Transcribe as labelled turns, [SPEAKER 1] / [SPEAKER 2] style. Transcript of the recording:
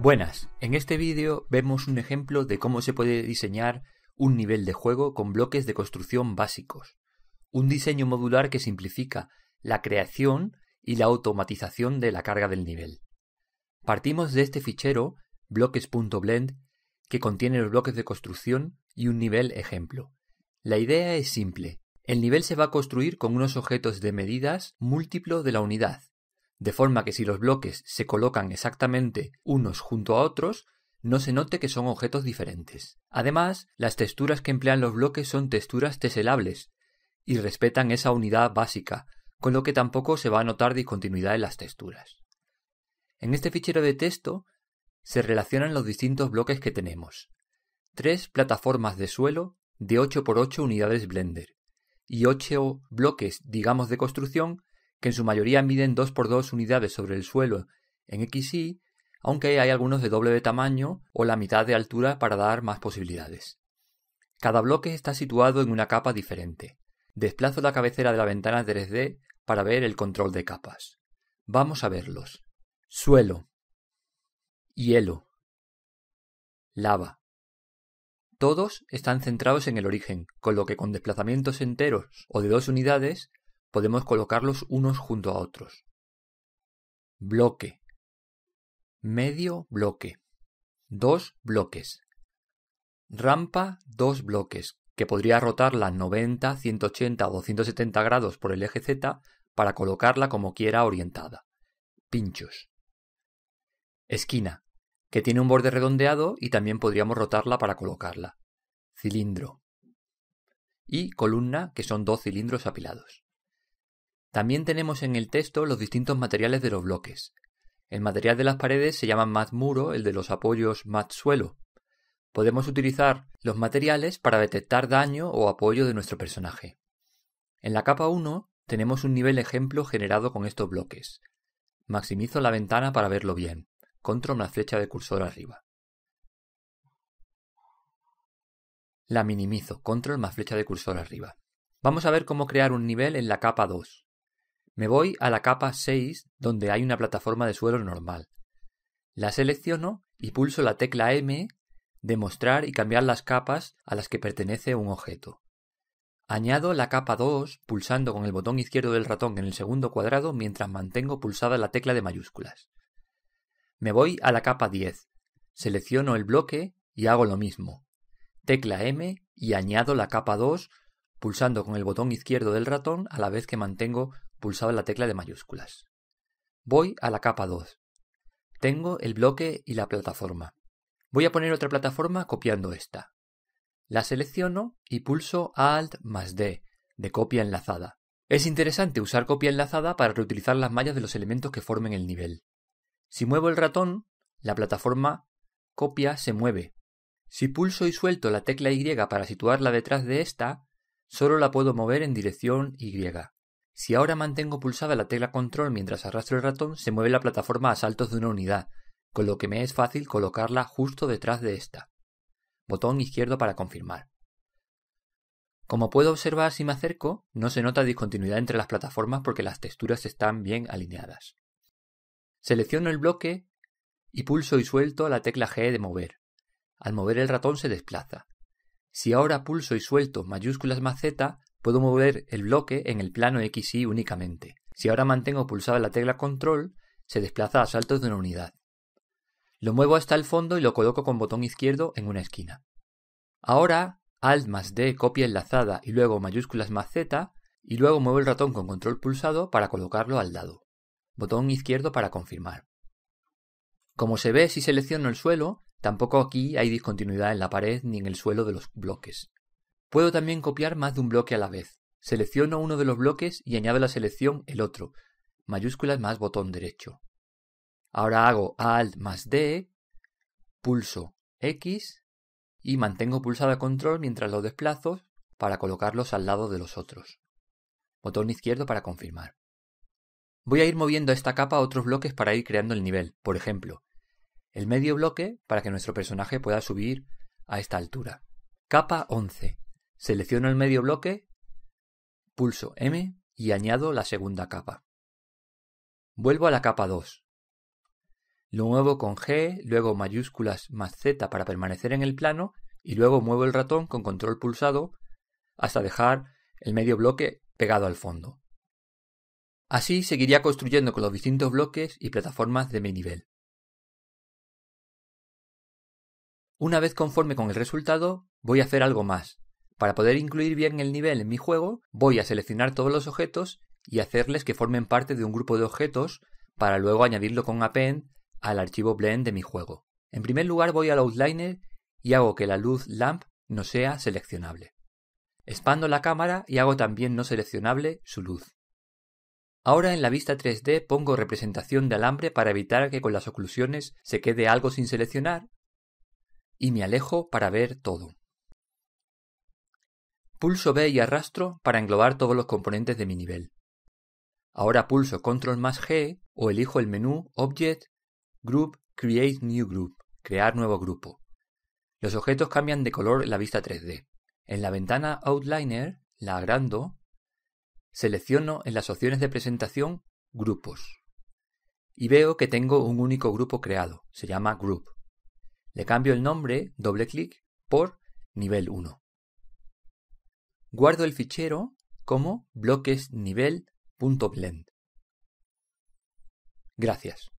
[SPEAKER 1] Buenas, en este vídeo vemos un ejemplo de cómo se puede diseñar un nivel de juego con bloques de construcción básicos, un diseño modular que simplifica la creación y la automatización de la carga del nivel. Partimos de este fichero bloques.blend que contiene los bloques de construcción y un nivel ejemplo. La idea es simple. El nivel se va a construir con unos objetos de medidas múltiplo de la unidad, de forma que si los bloques se colocan exactamente unos junto a otros, no se note que son objetos diferentes. Además, las texturas que emplean los bloques son texturas teselables y respetan esa unidad básica, con lo que tampoco se va a notar discontinuidad en las texturas. En este fichero de texto se relacionan los distintos bloques que tenemos. Tres plataformas de suelo de 8x8 unidades Blender y 8 bloques, digamos, de construcción que en su mayoría miden 2x2 unidades sobre el suelo en XY, aunque hay algunos de doble de tamaño o la mitad de altura para dar más posibilidades. Cada bloque está situado en una capa diferente. Desplazo la cabecera de la ventana 3D para ver el control de capas. Vamos a verlos. Suelo. Hielo. Lava. Todos están centrados en el origen, con lo que con desplazamientos enteros o de dos unidades podemos colocarlos unos junto a otros. Bloque. Medio bloque. Dos bloques. Rampa, dos bloques, que podría rotarla 90, 180 o 270 grados por el eje Z para colocarla como quiera orientada. Pinchos. Esquina, que tiene un borde redondeado y también podríamos rotarla para colocarla. Cilindro. Y columna, que son dos cilindros apilados. También tenemos en el texto los distintos materiales de los bloques. El material de las paredes se llama mat muro, el de los apoyos mat Podemos utilizar los materiales para detectar daño o apoyo de nuestro personaje. En la capa 1 tenemos un nivel ejemplo generado con estos bloques. Maximizo la ventana para verlo bien. Control más flecha de cursor arriba. La minimizo. Control más flecha de cursor arriba. Vamos a ver cómo crear un nivel en la capa 2. Me voy a la capa 6 donde hay una plataforma de suelo normal. La selecciono y pulso la tecla M de mostrar y cambiar las capas a las que pertenece un objeto. Añado la capa 2 pulsando con el botón izquierdo del ratón en el segundo cuadrado mientras mantengo pulsada la tecla de mayúsculas. Me voy a la capa 10. Selecciono el bloque y hago lo mismo. Tecla M y añado la capa 2 pulsando con el botón izquierdo del ratón a la vez que mantengo pulsaba la tecla de mayúsculas. Voy a la capa 2. Tengo el bloque y la plataforma. Voy a poner otra plataforma copiando esta. La selecciono y pulso Alt más D de copia enlazada. Es interesante usar copia enlazada para reutilizar las mallas de los elementos que formen el nivel. Si muevo el ratón, la plataforma copia se mueve. Si pulso y suelto la tecla Y para situarla detrás de esta, solo la puedo mover en dirección Y. Si ahora mantengo pulsada la tecla control mientras arrastro el ratón, se mueve la plataforma a saltos de una unidad, con lo que me es fácil colocarla justo detrás de esta. Botón izquierdo para confirmar. Como puedo observar si me acerco, no se nota discontinuidad entre las plataformas porque las texturas están bien alineadas. Selecciono el bloque y pulso y suelto la tecla G de mover. Al mover el ratón se desplaza. Si ahora pulso y suelto mayúsculas más Z, puedo mover el bloque en el plano XY únicamente. Si ahora mantengo pulsada la tecla control, se desplaza a saltos de una unidad. Lo muevo hasta el fondo y lo coloco con botón izquierdo en una esquina. Ahora, Alt más D, copia enlazada y luego mayúsculas más Z, y luego muevo el ratón con control pulsado para colocarlo al lado. Botón izquierdo para confirmar. Como se ve si selecciono el suelo, tampoco aquí hay discontinuidad en la pared ni en el suelo de los bloques. Puedo también copiar más de un bloque a la vez. Selecciono uno de los bloques y añado a la selección el otro. Mayúsculas más botón derecho. Ahora hago Alt más D, pulso X y mantengo pulsada control mientras los desplazo para colocarlos al lado de los otros. Botón izquierdo para confirmar. Voy a ir moviendo a esta capa otros bloques para ir creando el nivel, por ejemplo, el medio bloque para que nuestro personaje pueda subir a esta altura. Capa 11. Selecciono el medio bloque, pulso M y añado la segunda capa. Vuelvo a la capa 2. Lo muevo con G, luego mayúsculas más Z para permanecer en el plano y luego muevo el ratón con control pulsado hasta dejar el medio bloque pegado al fondo. Así seguiría construyendo con los distintos bloques y plataformas de mi nivel. Una vez conforme con el resultado, voy a hacer algo más, para poder incluir bien el nivel en mi juego, voy a seleccionar todos los objetos y hacerles que formen parte de un grupo de objetos para luego añadirlo con append al archivo blend de mi juego. En primer lugar voy al outliner y hago que la luz lamp no sea seleccionable. Expando la cámara y hago también no seleccionable su luz. Ahora en la vista 3D pongo representación de alambre para evitar que con las oclusiones se quede algo sin seleccionar y me alejo para ver todo. Pulso B y arrastro para englobar todos los componentes de mi nivel. Ahora pulso Control más G o elijo el menú Object, Group, Create New Group, crear nuevo grupo. Los objetos cambian de color en la vista 3D. En la ventana Outliner la agrando, selecciono en las opciones de presentación Grupos y veo que tengo un único grupo creado, se llama Group. Le cambio el nombre, doble clic, por nivel 1 guardo el fichero como bloquesnivel.blend. Gracias.